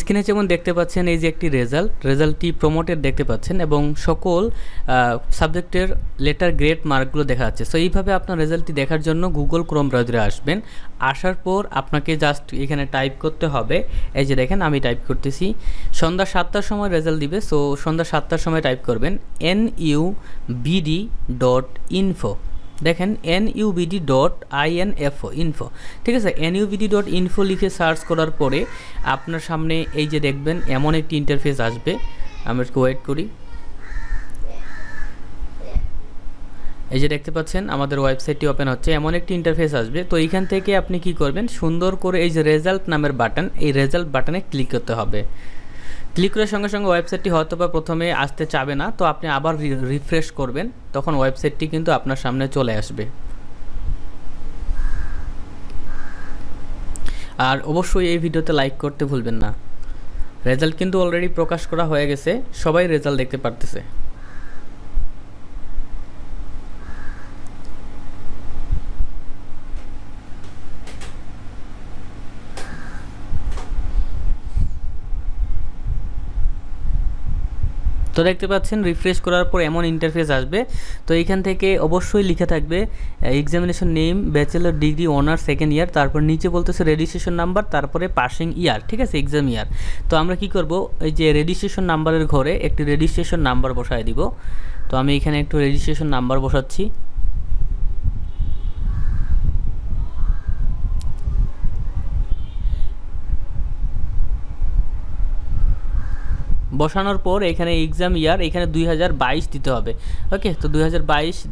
স্ক্রিনে যেমন দেখতে পাচ্ছেন এই যে একটি রেজাল্ট রেজাল্টটি প্রমোটেড দেখতে পাচ্ছেন এবং সকল সাবজেক্টের লেটার গ্রেড মার্কগুলো দেখা যাচ্ছে সো এইভাবে আপনার রেজাল্টটি দেখার জন্য গুগল ক্রোম ব্রাউজারে আসবেন আসার পর আপনাকে জাস্ট এখানে টাইপ করতে হবে এই যে দেখেন আমি টাইপ করতেছি সন্ধ্যা সাতটার সময় রেজাল্ট দিবে সো সন্ধ্যা সাতটার সময় টাইপ করবেন N U BD dot info দেখেন N UBD dot I N F O info ঠিক আছে এন ইউবিডি ডট ইনফো লিখে সার্চ করার পরে আপনার সামনে এই যে দেখবেন এমন একটি ইন্টারফেস আসবে আমরা একটু ওয়েট করি এই যে দেখতে পাচ্ছেন আমাদের ওয়েবসাইটটি ওপেন হচ্ছে এমন একটি ইন্টারফেস আসবে তো এইখান থেকে আপনি কি করবেন সুন্দর করে এই যে রেজাল্ট নামের বাটন এই রেজাল্ট বাটনে ক্লিক করতে হবে ক্লিক করার সঙ্গে সঙ্গে ওয়েবসাইটটি হয়তো বা প্রথমে আসতে চাবে না তো আপনি আবার রিফ্রেশ করবেন তখন ওয়েবসাইটটি কিন্তু আপনার সামনে চলে আসবে আর অবশ্যই এই ভিডিওতে লাইক করতে ভুলবেন না রেজাল্ট কিন্তু অলরেডি প্রকাশ করা হয়ে গেছে সবাই রেজাল্ট দেখতে পারতেছে তো দেখতে পাচ্ছেন রিফ্রেশ করার পর এমন ইন্টারফেস আসবে তো এখান থেকে অবশ্যই লিখে থাকবে examination name bachelor degree honours second year তারপর নিচে বলতেছে রেজিস্ট্রেশন নাম্বার তারপরে পাসিং ইয়ার ঠিক আছে এক্সাম ইয়ার তো আমরা কি করব এই যে রেজিস্ট্রেশন নাম্বারের ঘরে একটি রেজিস্ট্রেশন নাম্বার বসায় দিব তো আমি এখানে একটু রেজিস্ট্রেশন নাম্বার বসাচ্ছি বসানোর পর এখানে এক্সাম ইয়ার এখানে দুই দিতে হবে ওকে তো দুই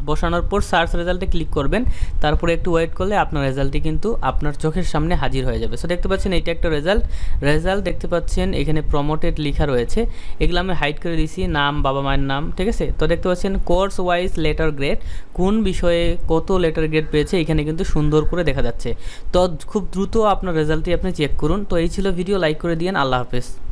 বসানোর পর সার্চ রেজাল্টে ক্লিক করবেন তারপরে একটু ওয়েট করলে আপনার রেজাল্টটি কিন্তু আপনার চোখের সামনে হাজির হয়ে যাবে সো দেখতে পাচ্ছেন এটা একটা রেজাল্ট রেজাল্ট দেখতে পাচ্ছেন এখানে প্রমোটেড লেখা রয়েছে এগুলো আমি হাইড করে দিছি নাম বাবা মায়ের নাম ঠিক আছে তো দেখতে পাচ্ছেন কোর্স ওয়াইজ লেটার গ্রেড কোন বিষয়ে কত লেটার গ্রেড পেয়েছে এখানে কিন্তু সুন্দর করে দেখা যাচ্ছে তো খুব দ্রুত আপনার রেজাল্টটি আপনি চেক করুন তো এই ছিল ভিডিও লাইক করে দিয়েন আল্লাহ হাফেজ